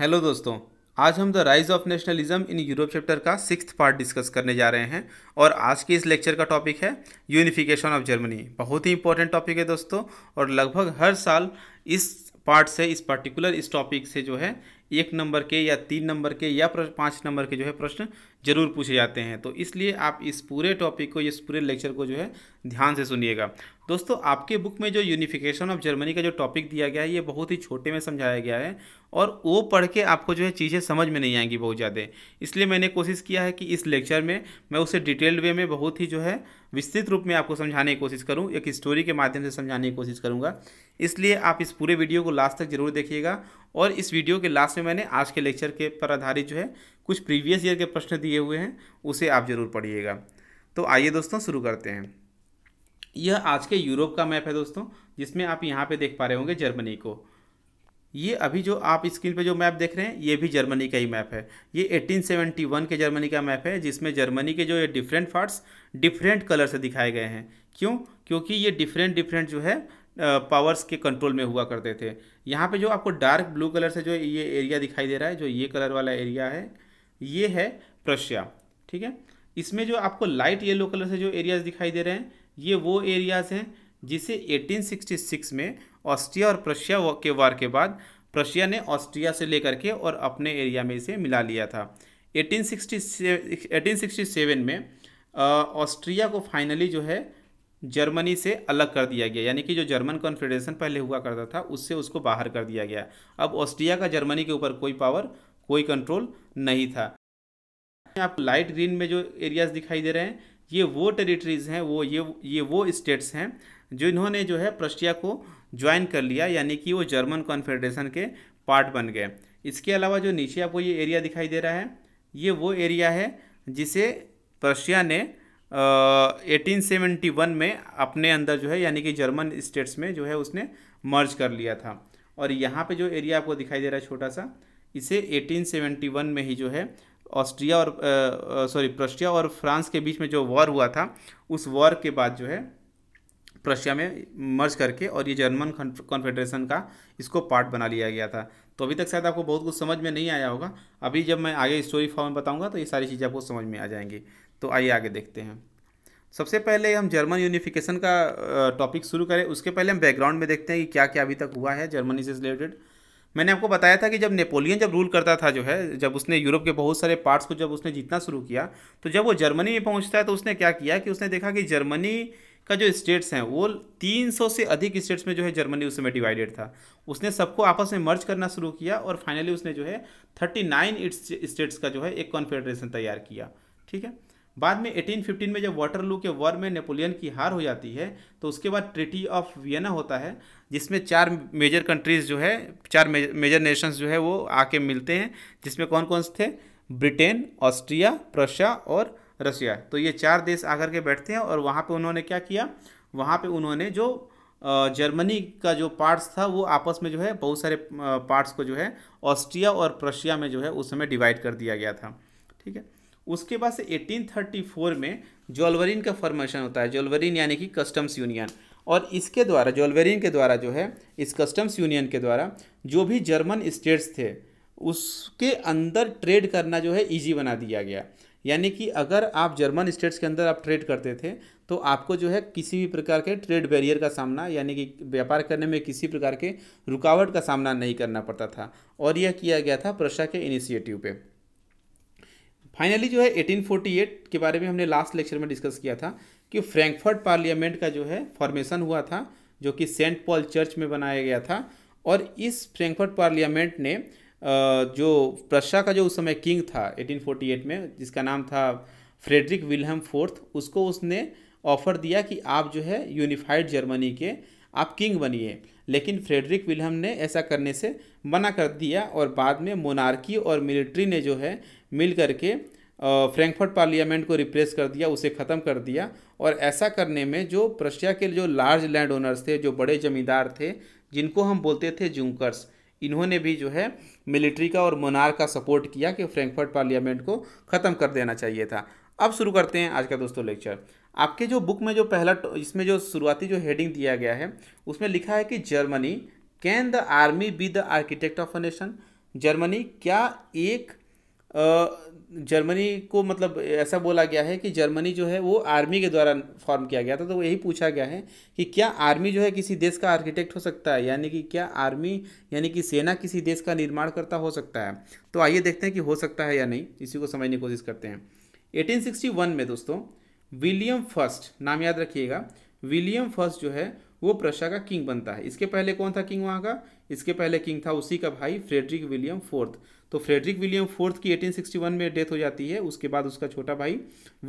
hello दोस्तों आज हम the rise of nationalism in Europe chapter का सिक्स पार्ट डिस्कस करने जा रहे हैं और आज के इस लेक्चर का टॉपिक है यूनिफिकेशन ऑफ जर्मनी बहुत ही इंपॉर्टेंट टॉपिक है दोस्तों और लगभग हर साल इस पार्ट से इस पार्टिकुलर इस टॉपिक से जो है एक नंबर के या तीन नंबर के या पाँच नंबर के जो है प्रश्न जरूर पूछे जाते हैं तो इसलिए आप इस पूरे टॉपिक को इस पूरे लेक्चर को जो है ध्यान से सुनिएगा दोस्तों आपके बुक में जो यूनिफिकेशन ऑफ जर्मनी का जो टॉपिक दिया गया है ये बहुत ही छोटे में समझाया गया है और वो पढ़ के आपको जो है चीज़ें समझ में नहीं आएंगी बहुत ज़्यादा इसलिए मैंने कोशिश किया है कि इस लेक्चर में मैं उसे डिटेल्ड वे में बहुत ही जो है विस्तृत रूप में आपको समझाने की कोशिश करूँ एक स्टोरी के माध्यम से समझाने की कोशिश करूँगा इसलिए आप इस पूरे वीडियो को लास्ट तक जरूर देखिएगा और इस वीडियो के लास्ट में मैंने आज के लेक्चर के पर आधारित जो है कुछ प्रीवियस ईयर के प्रश्न दिए हुए हैं उसे आप ज़रूर पढ़िएगा तो आइए दोस्तों शुरू करते हैं यह आज के यूरोप का मैप है दोस्तों जिसमें आप यहाँ पे देख पा रहे होंगे जर्मनी को ये अभी जो आप स्क्रीन पे जो मैप देख रहे हैं ये भी जर्मनी का ही मैप है ये 1871 के जर्मनी का मैप है जिसमें जर्मनी के जो ये डिफरेंट पार्ट्स डिफरेंट कलर से दिखाए गए हैं क्यों क्योंकि ये डिफरेंट डिफरेंट जो है पावर्स के कंट्रोल में हुआ करते थे यहाँ पे जो आपको डार्क ब्लू कलर से जो ये एरिया दिखाई दे रहा है जो ये कलर वाला एरिया है ये है प्रशिया ठीक है इसमें जो आपको लाइट येलो कलर से जो एरियाज दिखाई दे रहे हैं ये वो एरियाज हैं जिसे 1866 में ऑस्ट्रिया और प्रशिया के वार के बाद प्रशिया ने ऑस्ट्रिया से लेकर के और अपने एरिया में इसे मिला लिया था 1867 1867 में ऑस्ट्रिया को फाइनली जो है जर्मनी से अलग कर दिया गया यानी कि जो जर्मन कॉन्फेडरेशन पहले हुआ करता था उससे उसको बाहर कर दिया गया अब ऑस्ट्रिया का जर्मनी के ऊपर कोई पावर कोई कंट्रोल नहीं था आप लाइट ग्रीन में जो एरियाज दिखाई दे रहे हैं ये वो टेरिटरीज हैं वो ये ये वो स्टेट्स हैं जिन्होंने जो है प्रशिया को ज्वाइन कर लिया यानी कि वो जर्मन कॉन्फेडरेशन के पार्ट बन गए इसके अलावा जो नीचे आपको ये एरिया दिखाई दे रहा है ये वो एरिया है जिसे प्रशिया ने एटीन सेवेंटी वन में अपने अंदर जो है यानी कि जर्मन स्टेट्स में जो है उसने मर्ज कर लिया था और यहाँ पे जो एरिया आपको दिखाई दे रहा है छोटा सा इसे 1871 में ही जो है ऑस्ट्रिया और सॉरी प्रशिया और फ्रांस के बीच में जो वॉर हुआ था उस वॉर के बाद जो है प्रशिया में मर्ज करके और ये जर्मन कॉन्फेडरेशन का इसको पार्ट बना लिया गया था तो अभी तक शायद आपको बहुत कुछ समझ में नहीं आया होगा अभी जब मैं आगे स्टोरी फॉर्म बताऊंगा बताऊँगा तो ये सारी चीज़ें आपको समझ में आ जाएंगी तो आइए आगे देखते हैं सबसे पहले हम जर्मन यूनिफिकेशन का टॉपिक शुरू करें उसके पहले हम बैकग्राउंड में देखते हैं कि क्या क्या अभी तक हुआ है जर्मनी से रिलेटेड मैंने आपको बताया था कि जब नेपोलियन जब रूल करता था जो है जब उसने यूरोप के बहुत सारे पार्ट्स को जब उसने जीतना शुरू किया तो जब वो जर्मनी में पहुंचता है तो उसने क्या किया कि उसने देखा कि जर्मनी का जो स्टेट्स हैं वो 300 से अधिक स्टेट्स में जो है जर्मनी उस समय डिवाइडेड था उसने सबको आपस में मर्ज करना शुरू किया और फाइनली उसने जो है 39 स्टेट्स का जो है एक कॉन्फेडरेशन तैयार किया ठीक है बाद में 1815 में जब वाटरलू के वॉर में नेपोलियन की हार हो जाती है तो उसके बाद ट्रिटी ऑफ वियना होता है जिसमें चार मेजर कंट्रीज़ जो है चार मेजर नेशंस जो है वो आके मिलते हैं जिसमें कौन कौन से थे ब्रिटेन ऑस्ट्रिया प्रशिया और रसिया तो ये चार देश आकर के बैठते हैं और वहाँ पे उन्होंने क्या किया वहाँ पे उन्होंने जो जर्मनी का जो पार्ट्स था वो आपस में जो है बहुत सारे पार्ट्स को जो है ऑस्ट्रिया और प्रशिया में जो है उस समय डिवाइड कर दिया गया था ठीक है उसके बाद से 1834 में जोलवरिन का फॉर्मेशन होता है जोलवरिन यानी कि कस्टम्स यूनियन और इसके द्वारा जोलवेरिन के द्वारा जो है इस कस्टम्स यूनियन के द्वारा जो भी जर्मन स्टेट्स थे उसके अंदर ट्रेड करना जो है इजी बना दिया गया यानी कि अगर आप जर्मन स्टेट्स के अंदर आप ट्रेड करते थे तो आपको जो है किसी भी प्रकार के ट्रेड बैरियर का सामना यानी कि व्यापार करने में किसी प्रकार के रुकावट का सामना नहीं करना पड़ता था और यह किया गया था प्रशा के इनिशिएटिव पे फाइनली जो है 1848 के बारे में हमने लास्ट लेक्चर में डिस्कस किया था कि फ्रैंकफर्ट पार्लियामेंट का जो है फॉर्मेशन हुआ था जो कि सेंट पॉल चर्च में बनाया गया था और इस फ्रैंकफर्ट पार्लियामेंट ने जो प्रशा का जो उस समय किंग था 1848 में जिसका नाम था फ्रेडरिक विलहम फोर्थ उसको उसने ऑफर दिया कि आप जो है यूनिफाइड जर्मनी के आप किंग बनिए लेकिन फ्रेडरिक विलहम ने ऐसा करने से मना कर दिया और बाद में मोनार्की और मिलिट्री ने जो है मिल करके फ्रैंकफर्ट पार्लियामेंट को रिप्लेस कर दिया उसे ख़त्म कर दिया और ऐसा करने में जो प्रशिया के जो लार्ज लैंड ओनर्स थे जो बड़े ज़मींदार थे जिनको हम बोलते थे जूंकर्स इन्होंने भी जो है मिलिट्री का और मोनार का सपोर्ट किया कि फ्रैंकफर्ट पार्लियामेंट को ख़त्म कर देना चाहिए था अब शुरू करते हैं आज का दोस्तों लेक्चर आपके जो बुक में जो पहला इसमें जो शुरुआती जो हेडिंग दिया गया है उसमें लिखा है कि Germany can the army be the architect of a nation Germany क्या एक जर्मनी को मतलब ऐसा बोला गया है कि जर्मनी जो है वो आर्मी के द्वारा फॉर्म किया गया था तो यही पूछा गया है कि क्या आर्मी जो है किसी देश का आर्किटेक्ट हो सकता है यानी कि क्या आर्मी यानी कि सेना किसी देश का निर्माण करता हो सकता है तो आइए देखते हैं कि हो सकता है या नहीं इसी को समझने की कोशिश करते हैं एटीन में दोस्तों विलियम फर्स्ट नाम याद रखिएगा विलियम फर्स्ट जो है वो प्रशा का किंग बनता है इसके पहले कौन था किंग वहाँ का इसके पहले किंग था उसी का भाई फ्रेडरिक विलियम फोर्थ तो फ्रेडरिक विलियम फोर्थ की 1861 में डेथ हो जाती है उसके बाद उसका छोटा भाई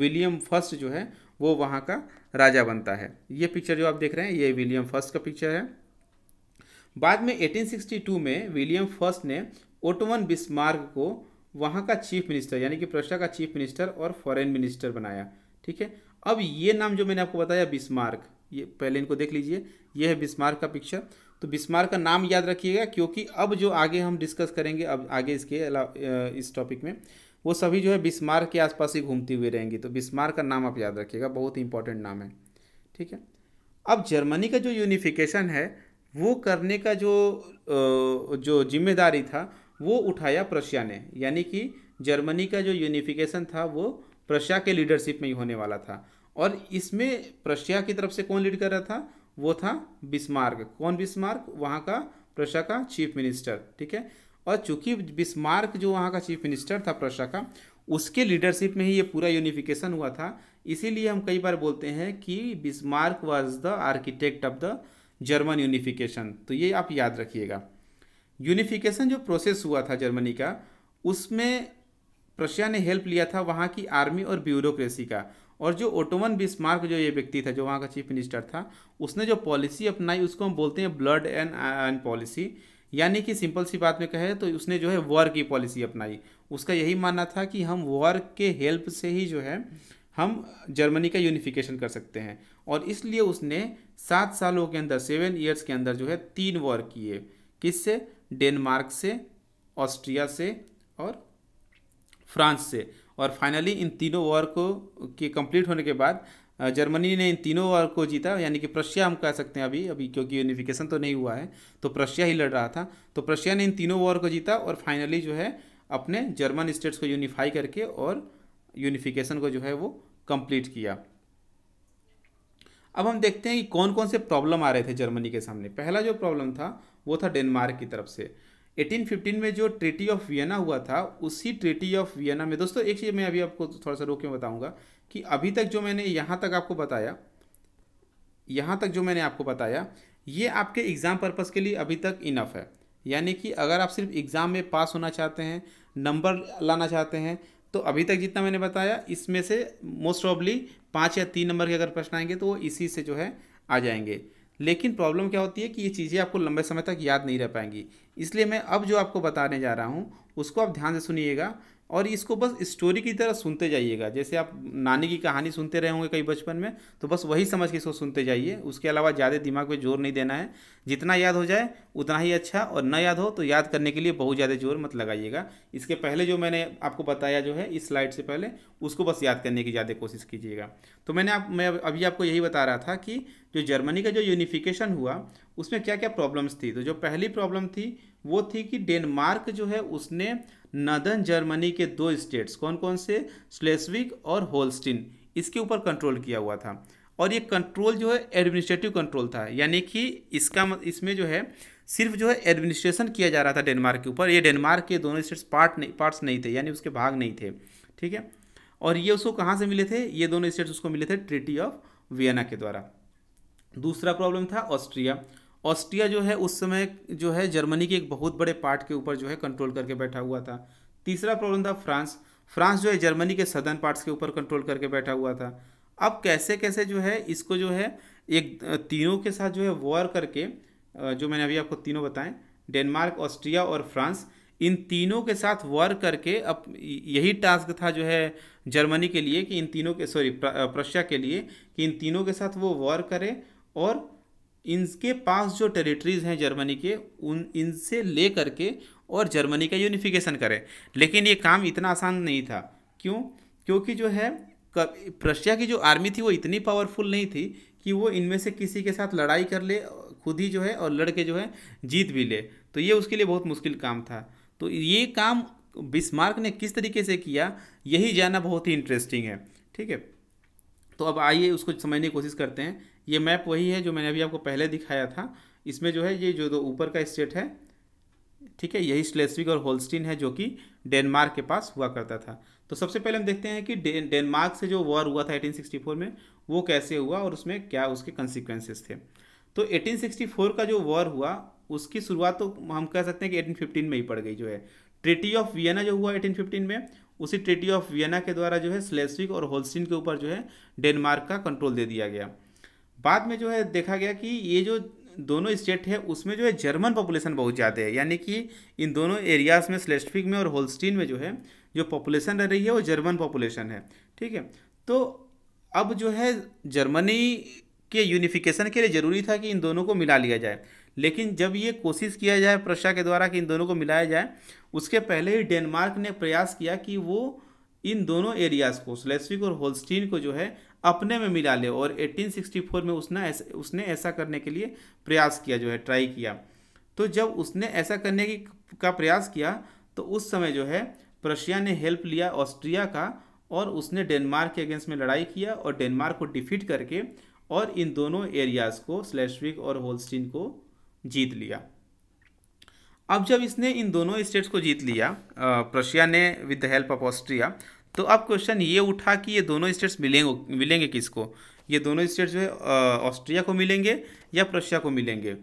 विलियम फर्स्ट जो है वो वहाँ का राजा बनता है ये पिक्चर जो आप देख रहे हैं ये विलियम फर्स्ट का पिक्चर है बाद में 1862 में विलियम फर्स्ट ने ओटोवन बिस्मार्क को वहाँ का चीफ मिनिस्टर यानी कि प्रशा का चीफ मिनिस्टर और फॉरेन मिनिस्टर बनाया ठीक है अब ये नाम जो मैंने आपको बताया बिस्मार्क ये पहले इनको देख लीजिए ये है बिस्मार्क का पिक्चर तो बिस्मार का नाम याद रखिएगा क्योंकि अब जो आगे हम डिस्कस करेंगे अब आगे इसके इस टॉपिक में वो सभी जो है बिस्मार के आसपास ही घूमती हुई रहेंगी तो बिस्मार का नाम आप याद रखिएगा बहुत ही इंपॉर्टेंट नाम है ठीक है अब जर्मनी का जो यूनिफिकेशन है वो करने का जो जो जिम्मेदारी था वो उठाया प्रशिया ने यानी कि जर्मनी का जो यूनिफिकेशन था वो प्रशिया के लीडरशिप में ही होने वाला था और इसमें प्रशिया की तरफ से कौन लीड कर रहा था वो था बिस्मार्क कौन बिस्मार्क वहाँ का प्रशा का चीफ मिनिस्टर ठीक है और चूंकि बिस्मार्क जो वहाँ का चीफ मिनिस्टर था प्रशा का उसके लीडरशिप में ही ये पूरा यूनिफिकेशन हुआ था इसीलिए हम कई बार बोलते हैं कि Bismarck was the architect of the German unification तो ये आप याद रखिएगा यूनिफिकेशन जो प्रोसेस हुआ था जर्मनी का उसमें प्रशिया ने हेल्प लिया था वहाँ की आर्मी और ब्यूरोक्रेसी का और जो ओटोमन बिस्मार्क जो ये व्यक्ति था जो वहाँ का चीफ मिनिस्टर था उसने जो पॉलिसी अपनाई उसको हम बोलते हैं ब्लड एंड आयन पॉलिसी यानी कि सिंपल सी बात में कहे तो उसने जो है वॉर की पॉलिसी अपनाई उसका यही मानना था कि हम वॉर के हेल्प से ही जो है हम जर्मनी का यूनिफिकेशन कर सकते हैं और इसलिए उसने सात सालों के अंदर सेवन ईयर्स के अंदर जो है तीन वॉर किए किससे डेनमार्क से ऑस्ट्रिया से और फ्रांस से और फाइनली इन तीनों वॉर को के कंप्लीट होने के बाद जर्मनी ने इन तीनों वॉर को जीता यानी कि प्रशिया हम कह सकते हैं अभी अभी क्योंकि यूनिफिकेशन तो नहीं हुआ है तो प्रशिया ही लड़ रहा था तो प्रशिया ने इन तीनों वॉर को जीता और फाइनली जो है अपने जर्मन स्टेट्स को यूनिफाई करके और यूनिफिकेशन को जो है वो कंप्लीट किया अब हम देखते हैं कि कौन कौन से प्रॉब्लम आ रहे थे जर्मनी के सामने पहला जो प्रॉब्लम था वो था डेनमार्क की तरफ से 1815 में जो ट्रिटी ऑफ वियना हुआ था उसी ट्रिटी ऑफ वियना में दोस्तों एक चीज़ मैं अभी आपको थोड़ा सा रोक के बताऊंगा कि अभी तक जो मैंने यहाँ तक आपको बताया यहाँ तक जो मैंने आपको बताया ये आपके एग्ज़ाम पर्पज़ के लिए अभी तक इनफ है यानी कि अगर आप सिर्फ एग्ज़ाम में पास होना चाहते हैं नंबर लाना चाहते हैं तो अभी तक जितना मैंने बताया इसमें से मोस्ट ऑबली पाँच या तीन नंबर के अगर प्रश्न आएंगे तो वो इसी से जो है आ जाएंगे लेकिन प्रॉब्लम क्या होती है कि ये चीज़ें आपको लंबे समय तक याद नहीं रह पाएंगी इसलिए मैं अब जो आपको बताने जा रहा हूँ उसको आप ध्यान से सुनिएगा और इसको बस स्टोरी की तरह सुनते जाइएगा जैसे आप नानी की कहानी सुनते रहे होंगे कई बचपन में तो बस वही समझ के इसको सुनते जाइए उसके अलावा ज़्यादा दिमाग पे जोर नहीं देना है जितना याद हो जाए उतना ही अच्छा और न याद हो तो याद करने के लिए बहुत ज़्यादा जोर मत लगाइएगा इसके पहले जो मैंने आपको बताया जो है इस स्लाइड से पहले उसको बस याद करने की ज़्यादा कोशिश कीजिएगा तो मैंने आप मैं अभी आपको यही बता रहा था कि जो जर्मनी का जो यूनिफिकेशन हुआ उसमें क्या क्या प्रॉब्लम्स थी तो जो पहली प्रॉब्लम थी वो थी कि डेनमार्क जो है उसने नदन जर्मनी के दो स्टेट्स कौन कौन से स्लेसविक और होल्स्टीन इसके ऊपर कंट्रोल किया हुआ था और ये कंट्रोल जो है एडमिनिस्ट्रेटिव कंट्रोल था यानी कि इसका इसमें जो है सिर्फ जो है एडमिनिस्ट्रेशन किया जा रहा था डेनमार्क के ऊपर ये डेनमार्क के दोनों स्टेट्स पार्ट नहीं पार्ट्स नहीं थे यानी उसके भाग नहीं थे ठीक है और ये उसको कहाँ से मिले थे ये दोनों स्टेट्स उसको मिले थे ट्रिटी ऑफ वियना के द्वारा दूसरा प्रॉब्लम था ऑस्ट्रिया ऑस्ट्रिया जो है उस समय जो है जर्मनी के एक बहुत बड़े पार्ट के ऊपर जो है कंट्रोल करके बैठा हुआ था तीसरा प्रॉब्लम था फ्रांस फ्रांस जो है जर्मनी के सदर्न पार्ट्स के ऊपर कंट्रोल करके बैठा हुआ था अब कैसे कैसे जो है इसको जो है एक तीनों के साथ जो है वॉर करके जो मैंने अभी आपको तीनों बताएं डेनमार्क ऑस्ट्रिया और फ्रांस इन तीनों के साथ वॉर करके अब यही टास्क था जो है जर्मनी के लिए कि इन तीनों के सॉरी प्रशिया के लिए कि इन तीनों के साथ वो वॉर करे और इनके पास जो टेरिटरीज़ हैं जर्मनी के उन इनसे ले करके और जर्मनी का यूनिफिकेशन करें लेकिन ये काम इतना आसान नहीं था क्यों क्योंकि जो है प्रशिया की जो आर्मी थी वो इतनी पावरफुल नहीं थी कि वो इनमें से किसी के साथ लड़ाई कर ले खुद ही जो है और लड़के जो है जीत भी ले तो ये उसके लिए बहुत मुश्किल काम था तो ये काम बिस्मार्क ने किस तरीके से किया यही जानना बहुत ही इंटरेस्टिंग है ठीक है तो अब आइए उसको समझने की कोशिश करते हैं ये मैप वही है जो मैंने अभी आपको पहले दिखाया था इसमें जो है ये जो दो ऊपर का स्टेट है ठीक है यही स्लेसविक और होल्स्टीन है जो कि डेनमार्क के पास हुआ करता था तो सबसे पहले हम देखते हैं कि डे, डेनमार्क से जो वॉर हुआ था 1864 में वो कैसे हुआ और उसमें क्या उसके कंसिक्वेंसेस थे तो 1864 का जो वॉर हुआ उसकी शुरुआत तो हम कह सकते हैं कि 1815 में ही पड़ गई जो है ट्रिटी ऑफ वियना जो हुआ 1815 में उसी ट्रिटी ऑफ वियना के द्वारा जो है स्लेसविक और होल्स्टीन के ऊपर जो है डेनमार्क का कंट्रोल दे दिया गया बाद में जो है देखा गया कि ये जो दोनों स्टेट है उसमें जो है जर्मन पॉपुलेशन बहुत ज़्यादा है यानी कि इन दोनों एरियाज़ में स्लेस्टफिक में और होलस्टीन में जो है जो पॉपुलेशन रह रही है वो जर्मन पॉपुलेशन है ठीक है तो अब जो है जर्मनी के यूनिफिकेशन के लिए ज़रूरी था कि इन दोनों को मिला लिया जाए लेकिन जब ये कोशिश किया जाए प्रशा के द्वारा कि इन दोनों को मिलाया जाए उसके पहले ही डेनमार्क ने प्रयास किया कि वो इन दोनों एरियाज़ को स्लेस्विक और होलस्टीन को जो है अपने में मिला ले और 1864 में उसने ऐसा उसने ऐसा करने के लिए प्रयास किया जो है ट्राई किया तो जब उसने ऐसा करने की का प्रयास किया तो उस समय जो है प्रशिया ने हेल्प लिया ऑस्ट्रिया का और उसने डेनमार्क के अगेंस्ट में लड़ाई किया और डेनमार्क को डिफीट करके और इन दोनों एरियाज़ को स्लेशविक और होल्स्टीन को जीत लिया अब जब इसने इन दोनों स्टेट्स को जीत लिया प्रशिया ने with the help of Austria तो अब क्वेश्चन ये उठा कि ये दोनों स्टेट्स मिलेंगे मिलेंगे किसको ये दोनों स्टेट्स जो है ऑस्ट्रिया को मिलेंगे या प्रशिया को मिलेंगे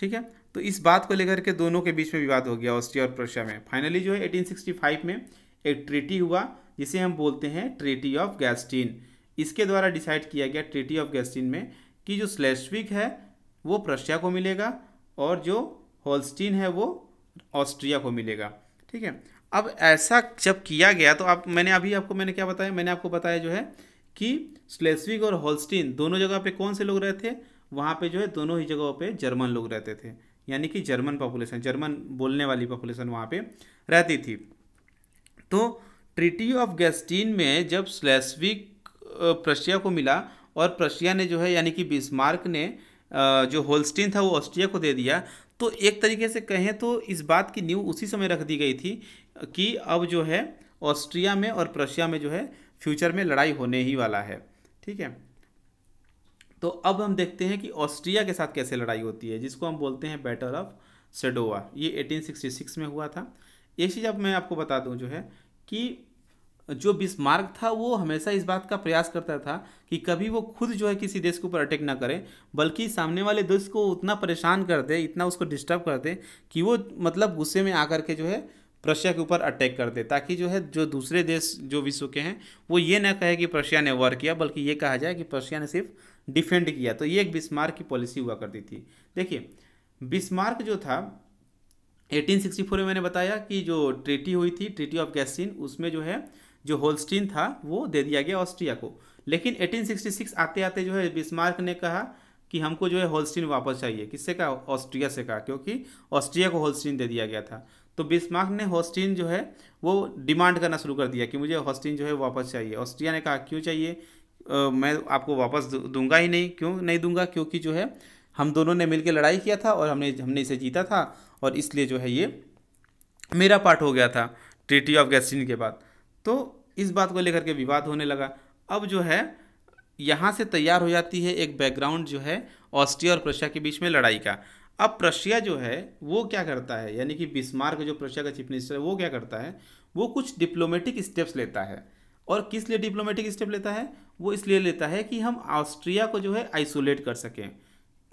ठीक है तो इस बात को लेकर के दोनों के बीच में विवाद हो गया ऑस्ट्रिया और प्रशिया में फाइनली जो है एटीन में एक ट्रीटी हुआ जिसे हम बोलते हैं ट्रीटी ऑफ गैस्टीन इसके द्वारा डिसाइड किया गया ट्रीटी ऑफ गैस्टीन में कि जो स्लेशविक है वो प्रशिया को मिलेगा और जो होल्स्टीन है वो ऑस्ट्रिया को मिलेगा ठीक है अब ऐसा जब किया गया तो आप मैंने अभी आपको मैंने क्या बताया मैंने आपको बताया जो है कि स्लेसविक और होल्स्टीन दोनों जगह पे कौन से लोग रहते थे वहाँ पे जो है दोनों ही जगहों पे जर्मन लोग रहते थे यानी कि जर्मन पॉपुलेशन जर्मन बोलने वाली पॉपुलेशन वहाँ पे रहती थी तो ट्रिटी ऑफ गेस्टीन में जब स्लेसविक प्रशिया को मिला और प्रशिया ने जो है यानी कि बिस्मार्क ने जो होल्स्टीन था वो ऑस्ट्रिया को दे दिया तो एक तरीके से कहें तो इस बात की नींव उसी समय रख दी गई थी कि अब जो है ऑस्ट्रिया में और प्रशिया में जो है फ्यूचर में लड़ाई होने ही वाला है ठीक है तो अब हम देखते हैं कि ऑस्ट्रिया के साथ कैसे लड़ाई होती है जिसको हम बोलते हैं बैटल ऑफ सेडोवा ये 1866 में हुआ था एक चीज़ अब मैं आपको बता दूं जो है कि जो बिस्मार्क था वो हमेशा इस बात का प्रयास करता था कि कभी वो खुद जो है किसी देश के ऊपर अटैक ना करें बल्कि सामने वाले देश को उतना परेशान कर दे इतना उसको डिस्टर्ब कर दे कि वो मतलब गुस्से में आकर के जो है रशिया के ऊपर अटैक कर दे ताकि जो है जो दूसरे देश जो विश्व के हैं वो ये ना कहे कि रशिया ने वॉर किया बल्कि ये कहा जाए कि प्रशिया ने सिर्फ डिफेंड किया तो ये एक बिस्मार्क की पॉलिसी हुआ करती थी देखिए बिस्मार्क जो था 1864 में मैंने बताया कि जो ट्रीटी हुई थी ट्रीटी ऑफ गैस्टीन उसमें जो है जो होल्स्टीन था वो दे दिया गया ऑस्ट्रिया को लेकिन 1866 आते आते जो है बिस्मार्क ने कहा कि हमको जो है होल्स्टीन वापस चाहिए किससे कहा ऑस्ट्रिया से कहा क्योंकि ऑस्ट्रिया को होल्स्टीन दे दिया गया था तो बिस्मार्क ने हॉस्टिन जो है वो डिमांड करना शुरू कर दिया कि मुझे हॉस्टिन जो है वापस चाहिए ऑस्ट्रिया ने कहा क्यों चाहिए आ, मैं आपको वापस दूंगा ही नहीं क्यों नहीं दूंगा क्योंकि जो है हम दोनों ने मिलकर लड़ाई किया था और हमने हमने इसे जीता था और इसलिए जो है ये मेरा पार्ट हो गया था ट्रिटी ऑफ गैस्टिन के बाद तो इस बात को लेकर के विवाद होने लगा अब जो है यहाँ से तैयार हो जाती है एक बैकग्राउंड जो है ऑस्ट्रिया और प्रशिया के बीच में लड़ाई का अब प्रशिया जो है वो क्या करता है यानी कि बिस्मार्क जो प्रशिया का चीफ मिनिस्टर है वो क्या करता है वो कुछ डिप्लोमेटिक स्टेप्स लेता है और किस लिए डिप्लोमेटिक स्टेप लेता है वो इसलिए लेता है कि हम ऑस्ट्रिया को जो है आइसोलेट कर सकें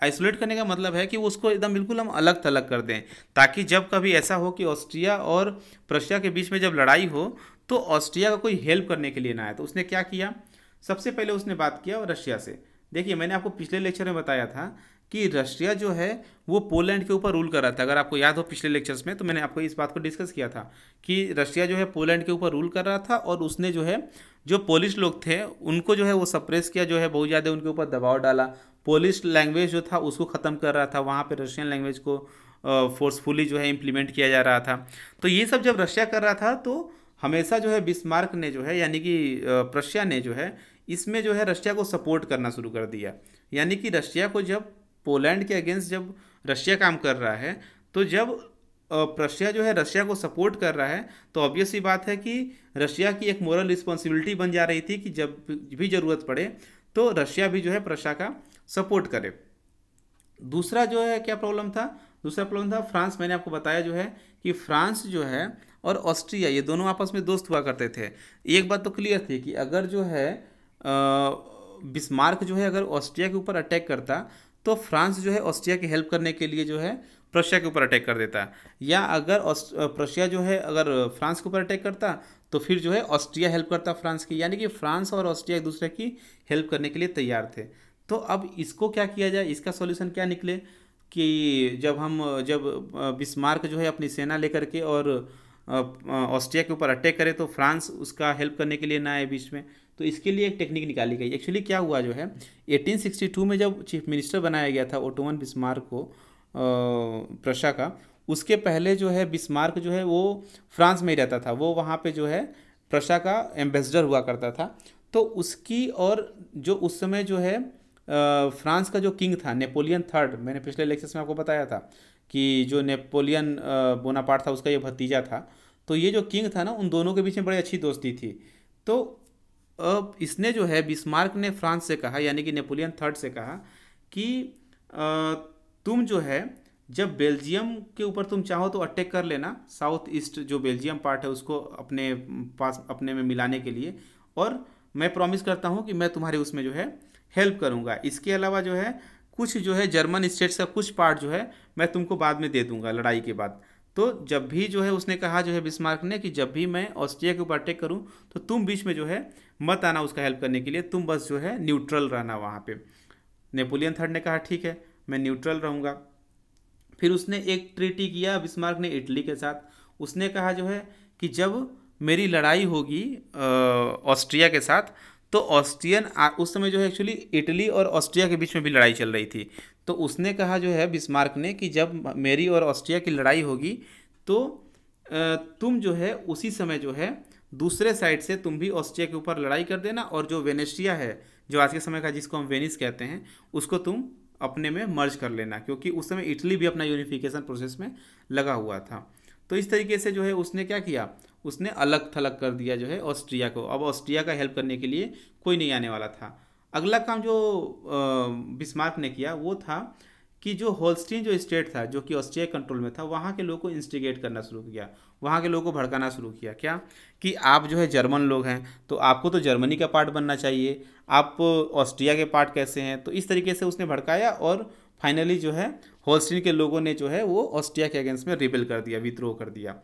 आइसोलेट करने का मतलब है कि उसको एकदम बिल्कुल हम अलग थलग कर दें ताकि जब कभी ऐसा हो कि ऑस्ट्रिया और प्रशिया के बीच में जब लड़ाई हो तो ऑस्ट्रिया का कोई हेल्प करने के लिए ना आए तो उसने क्या किया सबसे पहले उसने बात किया रशिया से देखिए मैंने आपको पिछले लेक्चर में बताया था कि रशिया जो है वो पोलैंड के ऊपर रूल कर रहा था अगर आपको याद हो पिछले लेक्चर्स में तो मैंने आपको इस बात को डिस्कस किया था कि रशिया जो है पोलैंड के ऊपर रूल कर रहा था और उसने जो है जो पोलिश लोग थे उनको जो है वो सप्रेस किया जो है बहुत ज़्यादा उनके ऊपर दबाव डाला पोलिश लैंग्वेज जो था उसको ख़त्म कर रहा था वहाँ पर रशियन लैंग्वेज को फोर्सफुली जो है इम्प्लीमेंट किया जा रहा था तो ये सब जब रशिया कर रहा था तो हमेशा जो है बिस्मार्क ने जो है यानी कि प्रशिया ने जो है इसमें जो है रशिया को सपोर्ट करना शुरू कर दिया यानी कि रशिया को जब पोलैंड के अगेंस्ट जब रशिया काम कर रहा है तो जब रशिया जो है रशिया को सपोर्ट कर रहा है तो ऑब्वियस ही बात है कि रशिया की एक मॉरल रिस्पॉन्सिबिलिटी बन जा रही थी कि जब भी ज़रूरत पड़े तो रशिया भी जो है प्रशा का सपोर्ट करे दूसरा जो है क्या प्रॉब्लम था दूसरा प्रॉब्लम था फ्रांस मैंने आपको बताया जो है कि फ्रांस जो है और ऑस्ट्रिया ये दोनों आपस में दोस्त हुआ करते थे एक बात तो क्लियर थी कि अगर जो है बिस्मार्क जो है अगर ऑस्ट्रिया के ऊपर अटैक करता तो फ्रांस जो है ऑस्ट्रिया की हेल्प करने के लिए जो है प्रशिया के ऊपर अटैक कर देता या अगर प्रशिया जो है अगर फ्रांस के ऊपर अटैक करता तो फिर जो है ऑस्ट्रिया हेल्प करता फ्रांस की यानी कि फ्रांस और ऑस्ट्रिया एक दूसरे की हेल्प करने के लिए तैयार थे तो अब इसको क्या किया जाए इसका सॉल्यूशन क्या निकले कि जब हम जब बिस्मार्क जो है अपनी सेना लेकर के और ऑस्ट्रिया के ऊपर अटैक करे तो फ्रांस उसका हेल्प करने के लिए ना आए बीच में तो इसके लिए एक टेक्निक निकाली गई एक्चुअली क्या हुआ जो है 1862 में जब चीफ मिनिस्टर बनाया गया था ओटोमन बिस्मार्क को प्रशा का उसके पहले जो है बिस्मार्क जो है वो फ्रांस में ही रहता था वो वहाँ पे जो है प्रशा का एम्बेसडर हुआ करता था तो उसकी और जो उस समय जो है फ्रांस का जो किंग था नेपोलियन थर्ड मैंने पिछले लेक्चर में आपको बताया था कि जो नेपोलियन बोनापार्ट था उसका ये भतीजा था तो ये जो किंग था ना उन दोनों के बीच में बड़ी अच्छी दोस्ती थी तो अब इसने जो है बिस्मार्क ने फ्रांस से कहा यानी कि नेपोलियन थर्ड से कहा कि तुम जो है जब बेल्जियम के ऊपर तुम चाहो तो अटैक कर लेना साउथ ईस्ट जो बेल्जियम पार्ट है उसको अपने पास अपने में मिलाने के लिए और मैं प्रॉमिस करता हूँ कि मैं तुम्हारे उसमें जो है हेल्प करूँगा इसके अलावा जो है कुछ जो है जर्मन स्टेट्स का कुछ पार्ट जो है मैं तुमको बाद में दे दूंगा लड़ाई के बाद तो जब भी जो है उसने कहा जो है बिस्मार्क ने कि जब भी मैं ऑस्ट्रिया के ऊपर अटैक करूँ तो तुम बीच में जो है मत आना उसका हेल्प करने के लिए तुम बस जो है न्यूट्रल रहना वहाँ पे नेपोलियन थर्ड ने कहा ठीक है मैं न्यूट्रल रहूँगा फिर उसने एक ट्रीटी किया बिस्मार्क ने इटली के साथ उसने कहा जो है कि जब मेरी लड़ाई होगी ऑस्ट्रिया के साथ तो ऑस्ट्रियन उस समय जो है एक्चुअली इटली और ऑस्ट्रिया के बीच में भी लड़ाई चल रही थी तो उसने कहा जो है बिस्मार्क ने कि जब मेरी और ऑस्ट्रिया की लड़ाई होगी तो तुम जो है उसी समय जो है दूसरे साइड से तुम भी ऑस्ट्रिया के ऊपर लड़ाई कर देना और जो वेनेशिया है जो आज के समय का जिसको हम वेनिस कहते हैं उसको तुम अपने में मर्ज कर लेना क्योंकि उस समय इटली भी अपना यूनिफिकेशन प्रोसेस में लगा हुआ था तो इस तरीके से जो है उसने क्या किया उसने अलग थलग कर दिया जो है ऑस्ट्रिया को अब ऑस्ट्रिया का हेल्प करने के लिए कोई नहीं आने वाला था अगला काम जो बिस्मार्क ने किया वो था कि जो होल्स्टीन जो स्टेट था जो कि ऑस्ट्रिया कंट्रोल में था वहाँ के लोगों को इंस्टिगेट करना शुरू किया वहाँ के लोगों को भड़काना शुरू किया क्या कि आप जो है जर्मन लोग हैं तो आपको तो जर्मनी का पार्ट बनना चाहिए आप ऑस्ट्रिया के पार्ट कैसे हैं तो इस तरीके से उसने भड़काया और फाइनली जो है होल्स्टीन के लोगों ने जो है वो ऑस्ट्रिया के अगेंस्ट में रिबेल कर दिया विद्रोह कर दिया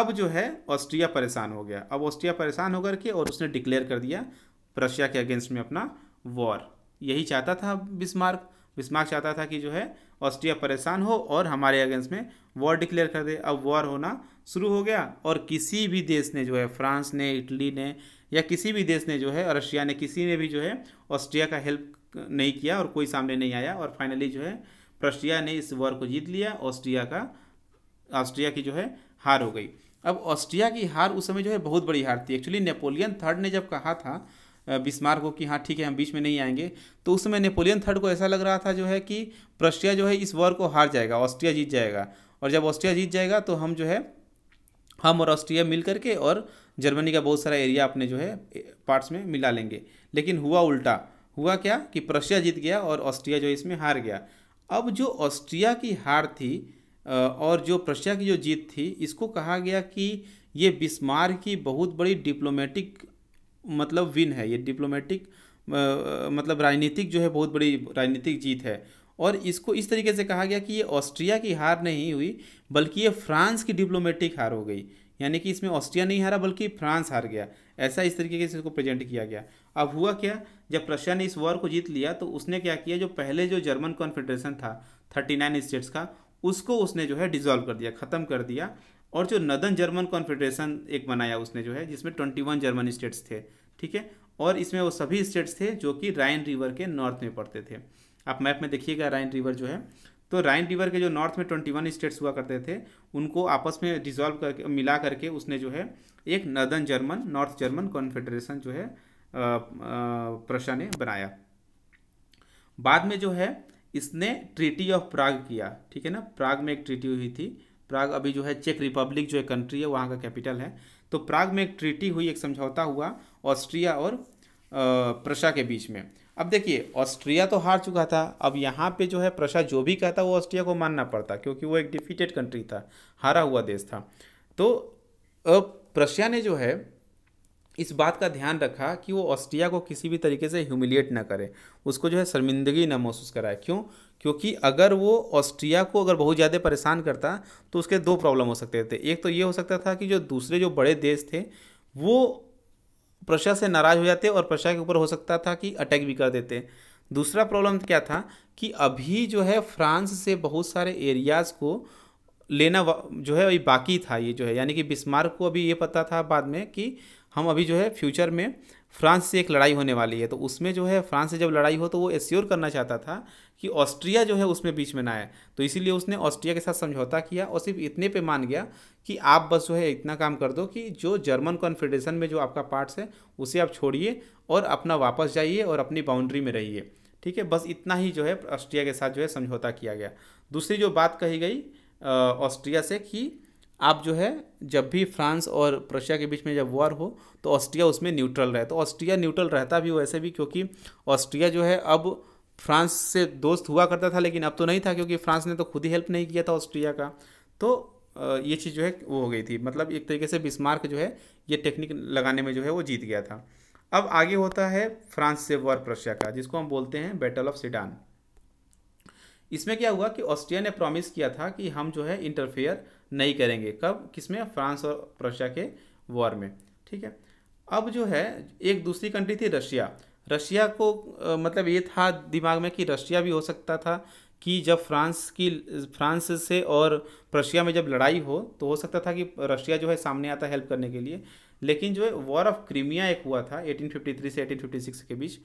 अब जो है ऑस्ट्रिया परेशान हो गया अब ऑस्ट्रिया परेशान होकर के और उसने डिक्लेयर कर दिया प्रशिया के अगेंस्ट में अपना वॉर यही चाहता था बिस्मार्क बिस्मार्क चाहता था कि जो है ऑस्ट्रिया परेशान हो और हमारे अगेंस्ट में वॉर डिक्लेयर कर दे अब वॉर होना शुरू हो गया और किसी भी देश ने जो है फ्रांस ने इटली ने या किसी भी देश ने जो है रशिया ने किसी ने भी जो है ऑस्ट्रिया का हेल्प नहीं किया और कोई सामने नहीं आया और फाइनली जो है प्रशिया ने इस वॉर को जीत लिया ऑस्ट्रिया का ऑस्ट्रिया की जो है हार हो गई अब ऑस्ट्रिया की हार उस समय जो है बहुत बड़ी हार थी एक्चुअली नेपोलियन थर्ड ने जब कहा था बिस्मार्क को कि हाँ ठीक है हम बीच में नहीं आएंगे तो उस समय नेपोलियन थर्ड को ऐसा लग रहा था जो है कि प्रशिया जो है इस वॉर को हार जाएगा ऑस्ट्रिया जीत जाएगा और जब ऑस्ट्रिया जीत जाएगा तो हम जो है हम और ऑस्ट्रिया मिल करके और जर्मनी का बहुत सारा एरिया अपने जो है पार्ट्स में मिला लेंगे लेकिन हुआ उल्टा हुआ क्या कि प्रशिया जीत गया और ऑस्ट्रिया जो इसमें हार गया अब जो ऑस्ट्रिया की हार थी और जो प्रशिया की जो जीत थी इसको कहा गया कि ये बिस्मार की बहुत बड़ी डिप्लोमेटिक मतलब विन है ये डिप्लोमेटिक मतलब राजनीतिक जो है बहुत बड़ी राजनीतिक जीत है और इसको इस तरीके से कहा गया कि ये ऑस्ट्रिया की हार नहीं हुई बल्कि ये फ्रांस की डिप्लोमेटिक हार हो गई यानी कि इसमें ऑस्ट्रिया नहीं हारा बल्कि फ्रांस हार गया ऐसा इस तरीके से इसको प्रेजेंट किया गया अब हुआ क्या जब प्रशिया ने इस वॉर को जीत लिया तो उसने क्या किया जो पहले जो जर्मन कॉन्फेडरेशन था थर्टी नाइन स्टेट्स का उसको उसने जो है डिजोल्व कर दिया ख़त्म कर दिया और जो नदन जर्मन कॉन्फेडरेशन एक बनाया उसने जो है जिसमें ट्वेंटी वन जर्मन स्टेट्स थे ठीक है और इसमें वो सभी स्टेट्स थे जो कि राइन रिवर के नॉर्थ में पड़ते थे आप मैप में देखिएगा राइन रिवर जो है तो राइन रिवर के जो नॉर्थ में ट्वेंटी वन स्टेट्स हुआ करते थे उनको आपस में डिजॉल्व करके मिला करके उसने जो है एक नदन जर्मन नॉर्थ जर्मन कॉन्फेडरेशन जो है प्रशा ने बनाया बाद में जो है इसने ट्रीटी ऑफ प्राग किया ठीक है ना प्राग में एक ट्रीटी हुई थी प्राग अभी जो है चेक रिपब्लिक जो एक कंट्री है वहाँ का कैपिटल है तो प्राग में एक ट्रीटी हुई एक समझौता हुआ ऑस्ट्रिया और प्रशा के बीच में अब देखिए ऑस्ट्रिया तो हार चुका था अब यहाँ पे जो है प्रशा जो भी कहता वो ऑस्ट्रिया को मानना पड़ता क्योंकि वो एक डिफीटेड कंट्री था हारा हुआ देश था तो प्रशिया ने जो है इस बात का ध्यान रखा कि वो ऑस्ट्रिया को किसी भी तरीके से ह्यूमिलिएट ना करे उसको जो है शर्मिंदगी ना महसूस कराए क्यों क्योंकि अगर वो ऑस्ट्रिया को अगर बहुत ज़्यादा परेशान करता तो उसके दो प्रॉब्लम हो सकते थे एक तो ये हो सकता था कि जो दूसरे जो बड़े देश थे वो प्रशा से नाराज़ हो जाते और प्रशा के ऊपर हो सकता था कि अटैक भी कर देते दूसरा प्रॉब्लम क्या था कि अभी जो है फ्रांस से बहुत सारे एरियाज़ को लेना जो है अभी बाकी था ये जो है यानी कि बिस्मार्क को अभी ये पता था बाद में कि हम अभी जो है फ्यूचर में फ्रांस से एक लड़ाई होने वाली है तो उसमें जो है फ्रांस से जब लड़ाई हो तो वो एश्योर करना चाहता था कि ऑस्ट्रिया जो है उसमें बीच में ना आए तो इसीलिए उसने ऑस्ट्रिया के साथ समझौता किया और सिर्फ इतने पे मान गया कि आप बस जो है इतना काम कर दो कि जो जर्मन कॉन्फेडरेशन में जो आपका पार्ट्स है उसे आप छोड़िए और अपना वापस जाइए और अपनी बाउंड्री में रहिए ठीक है बस इतना ही जो है ऑस्ट्रिया के साथ जो है समझौता किया गया दूसरी जो बात कही गई ऑस्ट्रिया से कि आप जो है जब भी फ्रांस और प्रशिया के बीच में जब वॉर हो तो ऑस्ट्रिया उसमें न्यूट्रल रहे तो ऑस्ट्रिया न्यूट्रल रहता भी वैसे भी क्योंकि ऑस्ट्रिया जो है अब फ्रांस से दोस्त हुआ करता था लेकिन अब तो नहीं था क्योंकि फ्रांस ने तो खुद ही हेल्प नहीं किया था ऑस्ट्रिया का तो ये चीज़ जो है वो हो गई थी मतलब एक तरीके से बिस्मार्क जो है ये टेक्निक लगाने में जो है वो जीत गया था अब आगे होता है फ्रांस से वॉर प्रशिया का जिसको हम बोलते हैं बैटल ऑफ सिडान इसमें क्या हुआ कि ऑस्ट्रिया ने प्रॉमिस किया था कि हम जो है इंटरफेयर नहीं करेंगे कब किसमें फ्रांस और प्रशिया के वॉर में ठीक है अब जो है एक दूसरी कंट्री थी रशिया रशिया को आ, मतलब ये था दिमाग में कि रशिया भी हो सकता था कि जब फ्रांस की फ्रांस से और प्रशिया में जब लड़ाई हो तो हो सकता था कि रशिया जो है सामने आता हेल्प करने के लिए लेकिन जो है वॉर ऑफ क्रीमिया एक हुआ था 1853 से 1856 के बीच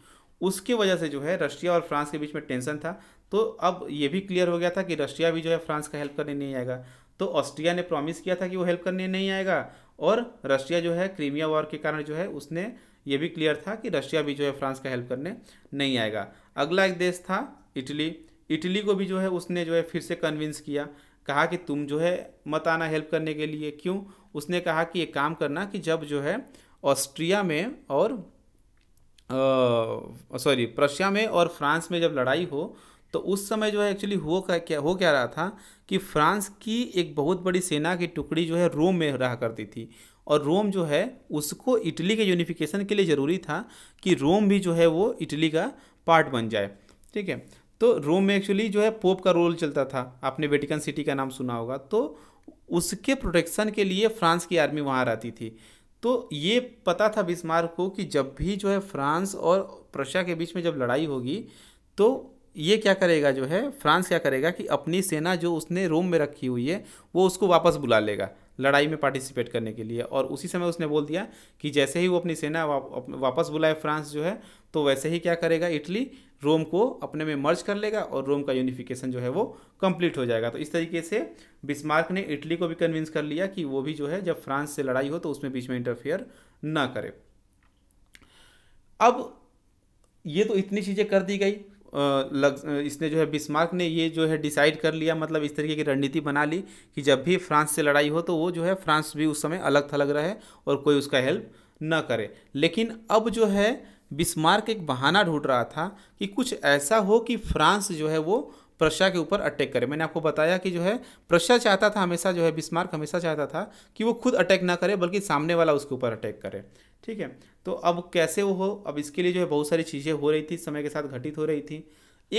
उसके वजह से जो है रशिया और फ्रांस के बीच में टेंशन था तो अब ये भी क्लियर हो गया था कि रशिया भी जो है फ्रांस का हेल्प करने नहीं आएगा तो ऑस्ट्रिया ने प्रॉमिस किया था कि वो हेल्प करने नहीं आएगा और रशिया जो है क्रीमिया वॉर के कारण जो है उसने ये भी क्लियर था कि रशिया भी जो है फ्रांस का हेल्प करने नहीं आएगा अगला एक देश था इटली इटली को भी जो है उसने जो है फिर से कन्विंस किया कहा कि तुम जो है मत आना हेल्प करने के लिए क्यों उसने कहा कि ये काम करना कि जब जो है ऑस्ट्रिया में और सॉरी प्रशिया में और फ्रांस में जब लड़ाई हो तो उस समय जो है एक्चुअली हो क्या क्या हो क्या रहा था कि फ्रांस की एक बहुत बड़ी सेना की टुकड़ी जो है रोम में रहा करती थी और रोम जो है उसको इटली के यूनिफिकेशन के लिए ज़रूरी था कि रोम भी जो है वो इटली का पार्ट बन जाए ठीक है तो रोम में एक्चुअली जो है पोप का रोल चलता था आपने वेटिकन सिटी का नाम सुना होगा तो उसके प्रोटेक्शन के लिए फ्रांस की आर्मी वहाँ रहती थी तो ये पता था बिस्मार्क को कि जब भी जो है फ्रांस और प्रशा के बीच में जब लड़ाई होगी तो ये क्या करेगा जो है फ्रांस क्या करेगा कि अपनी सेना जो उसने रोम में रखी हुई है वो उसको वापस बुला लेगा लड़ाई में पार्टिसिपेट करने के लिए और उसी समय उसने बोल दिया कि जैसे ही वो अपनी सेना वापस बुलाए फ्रांस जो है तो वैसे ही क्या करेगा इटली रोम को अपने में मर्ज कर लेगा और रोम का यूनिफिकेशन जो है वो कंप्लीट हो जाएगा तो इस तरीके से बिस्मार्क ने इटली को भी कन्विंस कर लिया कि वो भी जो है जब फ्रांस से लड़ाई हो तो उसमें बीच में इंटरफेयर ना करे अब ये तो इतनी चीज़ें कर दी गई लग इसने जो है बिस्मार्क ने ये जो है डिसाइड कर लिया मतलब इस तरीके की रणनीति बना ली कि जब भी फ्रांस से लड़ाई हो तो वो जो है फ्रांस भी उस समय अलग थलग रहे और कोई उसका हेल्प न करे लेकिन अब जो है बिस्मार्क एक बहाना ढूंढ रहा था कि कुछ ऐसा हो कि फ्रांस जो है वो प्रशा के ऊपर अटैक करे मैंने आपको बताया कि जो है प्रशा चाहता था हमेशा जो है बिस्मार्क हमेशा चाहता था कि वो खुद अटैक ना करे बल्कि सामने वाला उसके ऊपर अटैक करे ठीक है तो अब कैसे वो हो अब इसके लिए जो है बहुत सारी चीज़ें हो रही थी समय के साथ घटित हो रही थी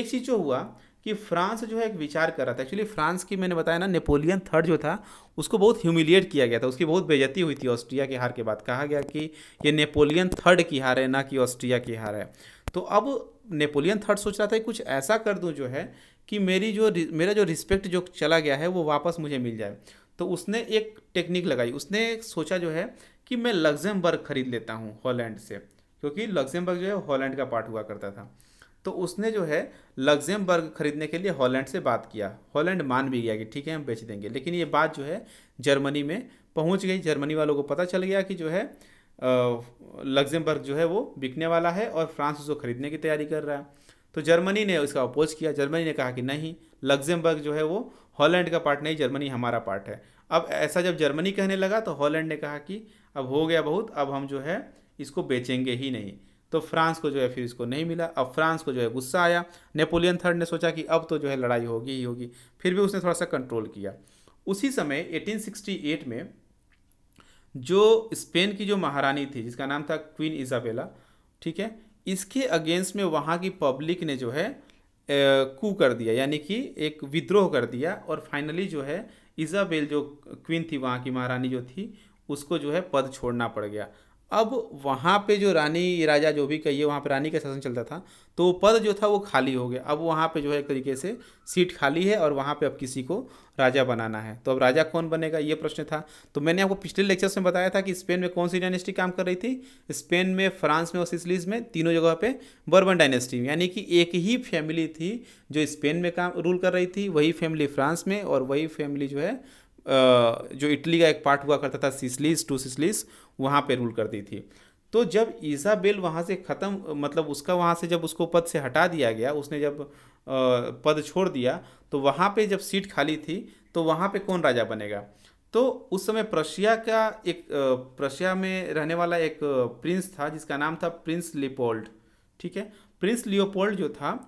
एक चीज़ जो हुआ कि फ्रांस जो है एक विचार कर रहा था एक्चुअली फ्रांस की मैंने बताया ना नेपोलियन थर्ड जो था उसको बहुत ह्यूमिलिएट किया गया था उसकी बहुत बेजती हुई थी ऑस्ट्रिया की हार के बाद कहा गया कि ये नेपोलियन थर्ड की हार है ना कि ऑस्ट्रिया की हार है तो अब नेपोलियन थर्ड सोच रहा था कुछ ऐसा कर दूँ जो है कि मेरी जो मेरा जो रिस्पेक्ट जो चला गया है वो वापस मुझे मिल जाए तो उसने एक टेक्निक लगाई उसने सोचा जो है कि मैं लग्जमबर्ग खरीद लेता हूँ हॉलैंड से क्योंकि लग्जमबर्ग जो है हॉलैंड का पार्ट हुआ करता था तो उसने जो है लग्जमबर्ग खरीदने के लिए हॉलैंड से बात किया हॉलैंड मान भी गया कि ठीक है हम बेच देंगे लेकिन ये बात जो है जर्मनी में पहुंच गई जर्मनी वालों को पता चल गया कि जो है लग्जमबर्ग जो है वो बिकने वाला है और फ्रांस उसको खरीदने की तैयारी कर रहा है तो जर्मनी ने उसका अपोज किया जर्मनी ने कहा कि नहीं लग्जमबर्ग जो है वो हॉलैंड का पार्ट नहीं जर्मनी हमारा पार्ट है अब ऐसा जब जर्मनी कहने लगा तो हॉलैंड ने कहा कि अब हो गया बहुत अब हम जो है इसको बेचेंगे ही नहीं तो फ्रांस को जो है फिर इसको नहीं मिला अब फ्रांस को जो है गुस्सा आया नेपोलियन थर्ड ने सोचा कि अब तो जो है लड़ाई होगी ही होगी फिर भी उसने थोड़ा सा कंट्रोल किया उसी समय 1868 में जो स्पेन की जो महारानी थी जिसका नाम था क्वीन इजाबेला ठीक है इसके अगेंस्ट में वहाँ की पब्लिक ने जो है कू कर दिया यानी कि एक विद्रोह कर दिया और फाइनली जो है इजाबेल जो क्वीन थी वहाँ की महारानी जो थी उसको जो है पद छोड़ना पड़ गया अब वहाँ पे जो रानी राजा जो भी कहिए वहाँ पे रानी का शासन चलता था तो वो पद जो था वो खाली हो गया अब वहाँ पे जो है एक तरीके से सीट खाली है और वहाँ पे अब किसी को राजा बनाना है तो अब राजा कौन बनेगा ये प्रश्न था तो मैंने आपको पिछले लेक्चर्स में बताया था कि स्पेन में कौन सी डायनेस्टी काम कर रही थी स्पेन में फ्रांस में और सिसलीज में तीनों जगह पर बर्बन डायनेस्टी यानी कि एक ही फैमिली थी जो स्पेन में काम रूल कर रही थी वही फैमिली फ्रांस में और वही फैमिली जो है जो इटली का एक पार्ट हुआ करता था सिसलीस टू सिसलीस वहाँ पे रूल करती थी तो जब ईसाबेल वहाँ से ख़त्म मतलब उसका वहाँ से जब उसको पद से हटा दिया गया उसने जब पद छोड़ दिया तो वहाँ पे जब सीट खाली थी तो वहाँ पे कौन राजा बनेगा तो उस समय प्रशिया का एक प्रशिया में रहने वाला एक प्रिंस था जिसका नाम था प्रिंस लियोपोल्ड ठीक है प्रिंस लियोपोल्ड जो था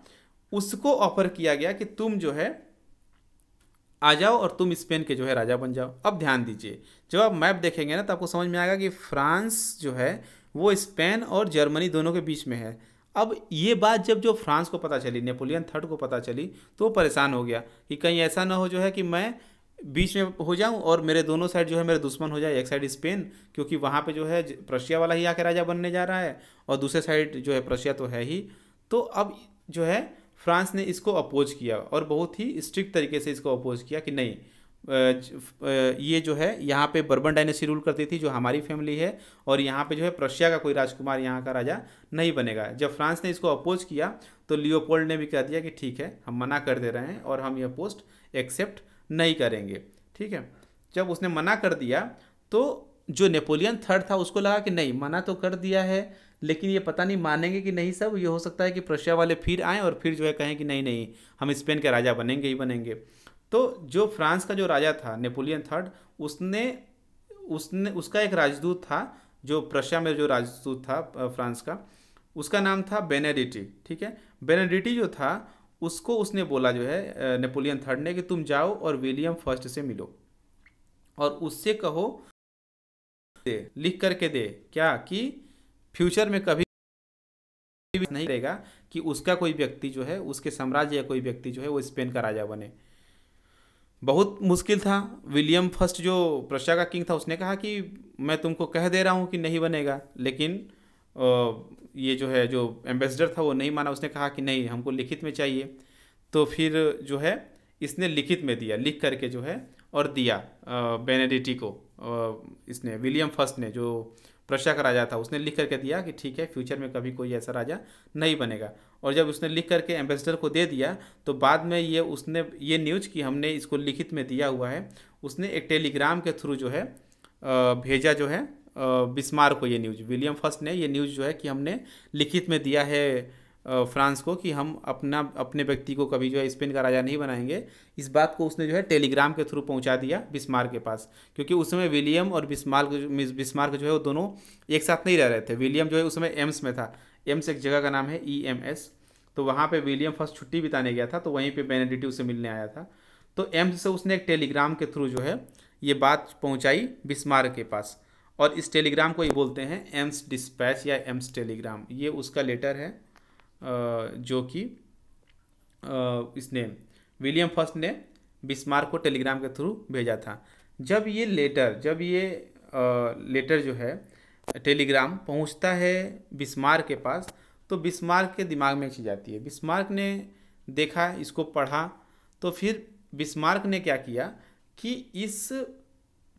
उसको ऑफर किया गया कि तुम जो है आ जाओ और तुम स्पेन के जो है राजा बन जाओ अब ध्यान दीजिए जब आप मैप देखेंगे ना तो आपको समझ में आएगा कि फ्रांस जो है वो स्पेन और जर्मनी दोनों के बीच में है अब ये बात जब जो फ्रांस को पता चली नेपोलियन थर्ड को पता चली तो वो परेशान हो गया कि कहीं ऐसा ना हो जो है कि मैं बीच में हो जाऊं और मेरे दोनों साइड जो है मेरे दुश्मन हो जाए एक साइड स्पेन क्योंकि वहाँ पे जो है प्रशिया वाला ही आके राजा बनने जा रहा है और दूसरे साइड जो है प्रशिया तो है ही तो अब जो है फ्रांस ने इसको अपोज किया और बहुत ही स्ट्रिक्ट तरीके से इसको अपोज किया कि नहीं ये जो है यहाँ पे बर्बन डायनेस्टी रूल करती थी जो हमारी फैमिली है और यहाँ पे जो है प्रशिया का कोई राजकुमार यहाँ का राजा नहीं बनेगा जब फ्रांस ने इसको अपोज किया तो लियोपोल्ड ने भी कह दिया कि ठीक है हम मना कर दे रहे हैं और हम यह पोस्ट एक्सेप्ट नहीं करेंगे ठीक है जब उसने मना कर दिया तो जो नेपोलियन थर्ड था उसको लगा कि नहीं मना तो कर दिया है लेकिन ये पता नहीं मानेंगे कि नहीं सब ये हो सकता है कि प्रशिया वाले फिर आएँ और फिर जो है कहें कि नहीं नहीं हम स्पेन के राजा बनेंगे ही बनेंगे तो जो फ्रांस का जो राजा था नेपोलियन थर्ड उसने उसने उसका एक राजदूत था जो प्रशिया में जो राजदूत था फ्रांस का उसका नाम था बेनेडिटी ठीक है बेनेडिटी जो था उसको उसने बोला जो है नेपोलियन थर्ड ने कि तुम जाओ और विलियम फर्स्ट से मिलो और उससे कहो दे लिख करके दे क्या कि फ्यूचर में कभी नहीं रहेगा कि उसका कोई व्यक्ति जो है उसके साम्राज्य या कोई व्यक्ति जो है वो स्पेन का राजा बने बहुत मुश्किल था विलियम फर्स्ट जो प्रशा का किंग था उसने कहा कि मैं तुमको कह दे रहा हूँ कि नहीं बनेगा लेकिन ये जो है जो एम्बेसडर था वो नहीं माना उसने कहा कि नहीं हमको लिखित में चाहिए तो फिर जो है इसने लिखित में दिया लिख करके जो है और दिया बेनेडिटी को इसने विलियम फर्स्ट ने जो प्रशा का राजा था उसने लिख करके दिया कि ठीक है फ्यूचर में कभी कोई ऐसा राजा नहीं बनेगा और जब उसने लिख करके एम्बेसडर को दे दिया तो बाद में ये उसने ये न्यूज कि हमने इसको लिखित में दिया हुआ है उसने एक टेलीग्राम के थ्रू जो है भेजा जो है बिस्मार को ये न्यूज विलियम फर्स्ट ने ये न्यूज जो है कि हमने लिखित में दिया है फ्रांस को कि हम अपना अपने व्यक्ति को कभी जो है स्पेन का राजा नहीं बनाएंगे इस बात को उसने जो है टेलीग्राम के थ्रू पहुंचा दिया बिस्मार के पास क्योंकि उस समय विलियम और बिस्मार बिस्मार्क जो है वो दोनों एक साथ नहीं रह रहे थे विलियम जो है उस समय एम्स में था एम्स एक जगह का नाम है ई एम एस तो वहाँ पर विलियम फर्स्ट छुट्टी बिताने गया था तो वहीं पर बेनेडिटी उसे मिलने आया था तो एम्स से उसने एक टेलीग्राम के थ्रू जो है ये बात पहुँचाई बिस्मार्क के पास और इस टेलीग्राम को ये बोलते हैं एम्स डिस्पैच या एम्स टेलीग्राम ये उसका लेटर है जो कि इसने विलियम फर्स्ट ने बिस्मार्क को टेलीग्राम के थ्रू भेजा था जब ये लेटर जब ये लेटर जो है टेलीग्राम पहुंचता है बिस्मार्क के पास तो बिस्मार्क के दिमाग में चीज आती है बिस्मार्क ने देखा इसको पढ़ा तो फिर बिस्मार्क ने क्या किया कि इस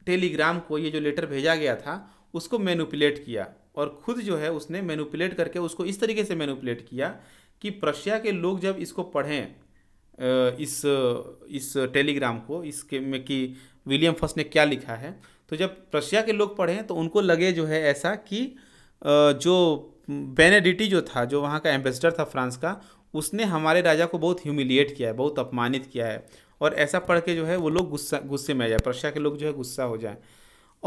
टेलीग्राम को ये जो लेटर भेजा गया था उसको मैनुपलेट किया और खुद जो है उसने मैनुपलेट करके उसको इस तरीके से मैनुपलेट किया कि प्रशिया के लोग जब इसको पढ़ें इस इस टेलीग्राम को इसके में कि विलियम फर्स्ट ने क्या लिखा है तो जब प्रशिया के लोग पढ़ें तो उनको लगे जो है ऐसा कि जो बेनेडिटी जो था जो वहाँ का एम्बेसडर था फ्रांस का उसने हमारे राजा को बहुत ह्यूमिलिएट किया है बहुत अपमानित किया है और ऐसा पढ़ के जो है वो लोग गुस्सा गुस्से में आ जाए प्रशिया के लोग जो है गुस्सा हो जाए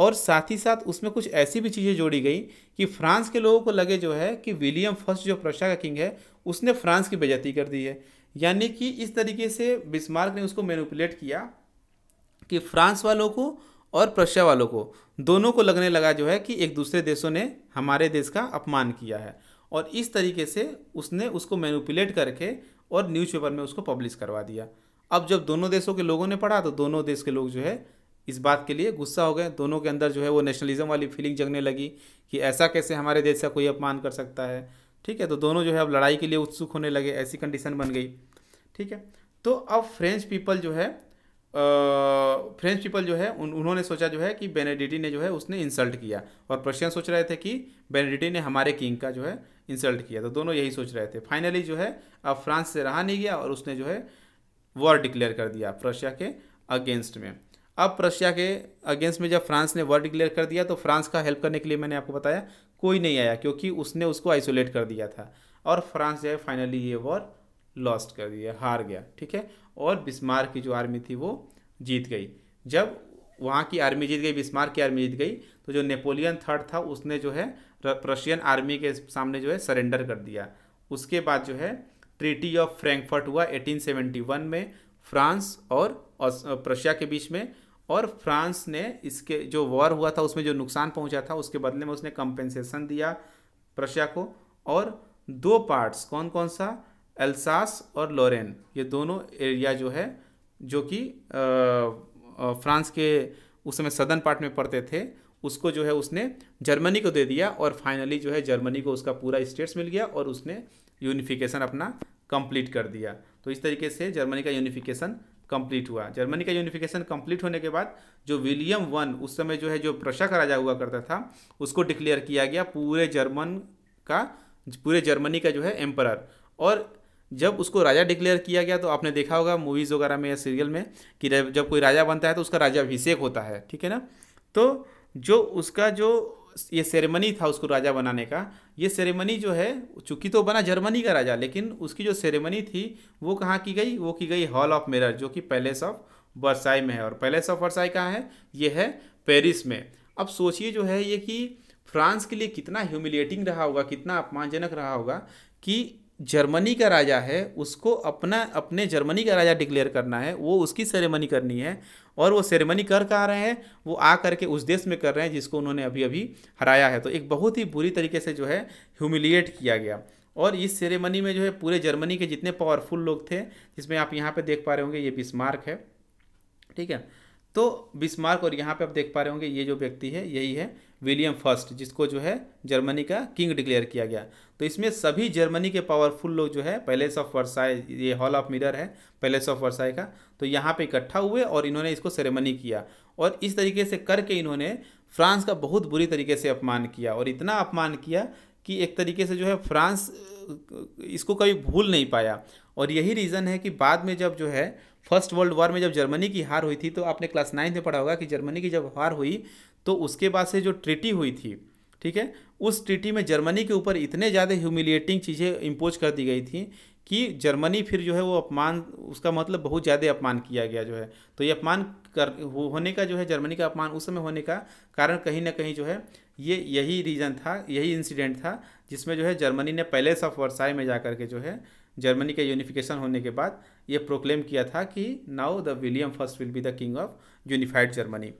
और साथ ही साथ उसमें कुछ ऐसी भी चीज़ें जोड़ी गई कि फ्रांस के लोगों को लगे जो है कि विलियम फर्स्ट जो प्रशा का किंग है उसने फ्रांस की बेजती कर दी है यानी कि इस तरीके से बिस्मार्क ने उसको मैनुपुलेट किया कि फ्रांस वालों को और प्रशा वालों को दोनों को लगने लगा जो है कि एक दूसरे देशों ने हमारे देश का अपमान किया है और इस तरीके से उसने उसको मैनुपुलेट करके और न्यूज़पेपर में उसको पब्लिश करवा दिया अब जब दोनों देशों के लोगों ने पढ़ा तो दोनों देश के लोग जो है इस बात के लिए गुस्सा हो गए दोनों के अंदर जो है वो नेशनलिज्म वाली फीलिंग जगने लगी कि ऐसा कैसे हमारे देश का कोई अपमान कर सकता है ठीक है तो दोनों जो है अब लड़ाई के लिए उत्सुक होने लगे ऐसी कंडीशन बन गई ठीक है तो अब फ्रेंच पीपल जो है फ्रेंच पीपल जो है उन, उन्होंने सोचा जो है कि बेनेडिटी ने जो है उसने इंसल्ट किया और प्रशियन सोच रहे थे कि बेनेडिटी ने हमारे किंग का जो है इंसल्ट किया तो दोनों यही सोच रहे थे फाइनली जो है अब फ्रांस से रहा नहीं गया और उसने जो है वॉर डिक्लेयर कर दिया प्रशिया के अगेंस्ट में अब रशिया के अगेंस्ट में जब फ्रांस ने वर्ड डिक्लेयर कर दिया तो फ्रांस का हेल्प करने के लिए मैंने आपको बताया कोई नहीं आया क्योंकि उसने उसको आइसोलेट कर दिया था और फ्रांस जो है फाइनली ये वॉर लॉस्ट कर दिया हार गया ठीक है और बिस्मार की जो आर्मी थी वो जीत गई जब वहाँ की आर्मी जीत गई बिस्मार की आर्मी जीत गई तो जो नेपोलियन थर्ड था उसने जो है रशियन आर्मी के सामने जो है सरेंडर कर दिया उसके बाद जो है ट्रीटी ऑफ फ्रैंकफर्ट हुआ 1871 में फ्रांस और प्रशिया के बीच में और फ्रांस ने इसके जो वॉर हुआ था उसमें जो नुकसान पहुंचा था उसके बदले में उसने कंपेंसेशन दिया प्रशिया को और दो पार्ट्स कौन कौन सा एल्सास और लोरेन ये दोनों एरिया जो है जो कि फ्रांस के उस समय सदन पार्ट में पड़ते थे उसको जो है उसने जर्मनी को दे दिया और फाइनली जो है जर्मनी को उसका पूरा स्टेट्स मिल गया और उसने यूनिफिकेशन अपना कंप्लीट कर दिया तो इस तरीके से जर्मनी का यूनिफिकेशन कंप्लीट हुआ जर्मनी का यूनिफिकेशन कंप्लीट होने के बाद जो विलियम वन उस समय जो है जो प्रशा का राजा हुआ करता था उसको डिक्लेयर किया गया पूरे जर्मन का पूरे जर्मनी का जो है एम्परर और जब उसको राजा डिक्लेयर किया गया तो आपने देखा होगा मूवीज़ वगैरह में या सीरियल में कि जब कोई राजा बनता है तो उसका राजा अभिषेक होता है ठीक है ना तो जो उसका जो ये सेरेमनी था उसको राजा बनाने का ये सेरेमनी जो है चूंकि तो बना जर्मनी का राजा लेकिन उसकी जो सेरेमनी थी वो कहाँ की गई वो की गई हॉल ऑफ मिरर जो कि पैलेस ऑफ वर्साई में है और पैलेस ऑफ वर्साई कहाँ है ये है पेरिस में अब सोचिए जो है ये कि फ्रांस के लिए कितना ह्यूमिलिएटिंग रहा होगा कितना अपमानजनक रहा होगा कि जर्मनी का राजा है उसको अपना अपने जर्मनी का राजा डिक्लेयर करना है वो उसकी सेरेमनी करनी है और वो सेरेमनी कर कहाँ रहे हैं वो आ करके उस देश में कर रहे हैं जिसको उन्होंने अभी अभी हराया है तो एक बहुत ही बुरी तरीके से जो है ह्यूमिलिएट किया गया और इस सेरेमनी में जो है पूरे जर्मनी के जितने पावरफुल लोग थे जिसमें आप यहाँ पर देख पा रहे होंगे ये बिस्मार्क है ठीक है तो बिस्मार्क और यहाँ पे आप देख पा रहे होंगे ये जो व्यक्ति है यही है विलियम फर्स्ट जिसको जो है जर्मनी का किंग डिक्लेयर किया गया तो इसमें सभी जर्मनी के पावरफुल लोग जो है पैलेस ऑफ वर्साई ये हॉल ऑफ मिरर है पैलेस ऑफ वर्साई का तो यहाँ पे इकट्ठा हुए और इन्होंने इसको सेरेमनी किया और इस तरीके से करके इन्होंने फ्रांस का बहुत बुरी तरीके से अपमान किया और इतना अपमान किया कि एक तरीके से जो है फ्रांस इसको कभी भूल नहीं पाया और यही रीज़न है कि बाद में जब जो है फर्स्ट वर्ल्ड वॉर में जब जर्मनी की हार हुई थी तो आपने क्लास नाइन्थ में पढ़ा होगा कि जर्मनी की जब हार हुई तो उसके बाद से जो ट्रिटी हुई थी ठीक है उस ट्रिटी में जर्मनी के ऊपर इतने ज़्यादा ह्यूमिलिएटिंग चीज़ें इम्पोज कर दी गई थी कि जर्मनी फिर जो है वो अपमान उसका मतलब बहुत ज़्यादा अपमान किया गया जो है तो ये अपमान कर हो, होने का जो है जर्मनी का अपमान उस समय होने का कारण कहीं ना कहीं जो है ये यही रीज़न था यही इंसिडेंट था जिसमें जो है जर्मनी ने पैलेस ऑफ वर्साई में जा के जो है जर्मनी के यूनिफिकेशन होने के बाद ये प्रोक्लेम किया था कि now the William first will be the king of unified Germany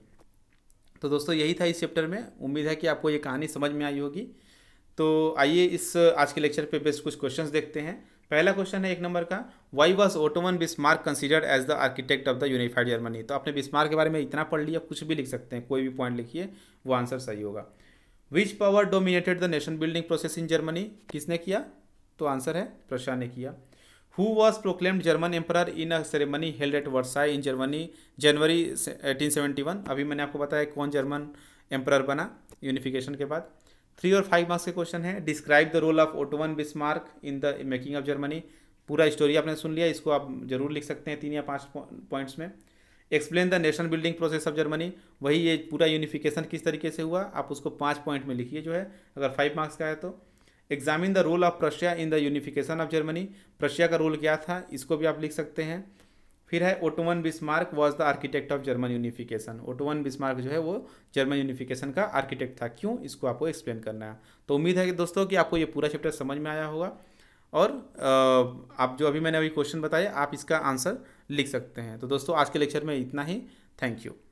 तो दोस्तों यही था इस चैप्टर में उम्मीद है कि आपको ये कहानी समझ में आई होगी तो आइए इस आज के लेक्चर पे बेस्ट कुछ क्वेश्चंस देखते हैं पहला क्वेश्चन है एक नंबर का why was Otto von Bismarck considered as the architect of the unified Germany तो आपने बिस्मार्क के बारे में इतना पढ़ लिया कुछ भी लिख सकते हैं कोई भी पॉइंट लिखिए वो आंसर सही होगा which power dominated the nation building process in Germany किसने किया तो आंसर है प्रशा ने किया who was proclaimed German emperor in a ceremony held at Versailles in Germany January 1871 अभी मैंने आपको बताया कौन जर्मन एम्परर बना यूनिफिकेशन के बाद थ्री और फाइव मार्क्स के क्वेश्चन है describe the role of Otto von Bismarck in the making of Germany पूरा स्टोरी आपने सुन लिया इसको आप जरूर लिख सकते हैं तीन या पाँच पॉइंट्स में explain the nation building process of Germany वही ये पूरा यूनिफिकेशन किस तरीके से हुआ आप उसको पाँच पॉइंट में लिखिए जो है अगर फाइव मार्क्स का है तो examine the role of Prussia in the unification of Germany Prussia का रोल क्या था इसको भी आप लिख सकते हैं फिर है Otto von Bismarck was the architect of German unification Otto von Bismarck जो है वो जर्मन यूनिफिकेशन का आर्किटेक्ट था क्यों इसको आपको एक्सप्लेन करना है तो उम्मीद है कि दोस्तों कि आपको ये पूरा चैप्टर समझ में आया होगा और आप जो अभी मैंने अभी क्वेश्चन बताया आप इसका आंसर लिख सकते हैं तो दोस्तों आज के लेक्चर में इतना ही थैंक यू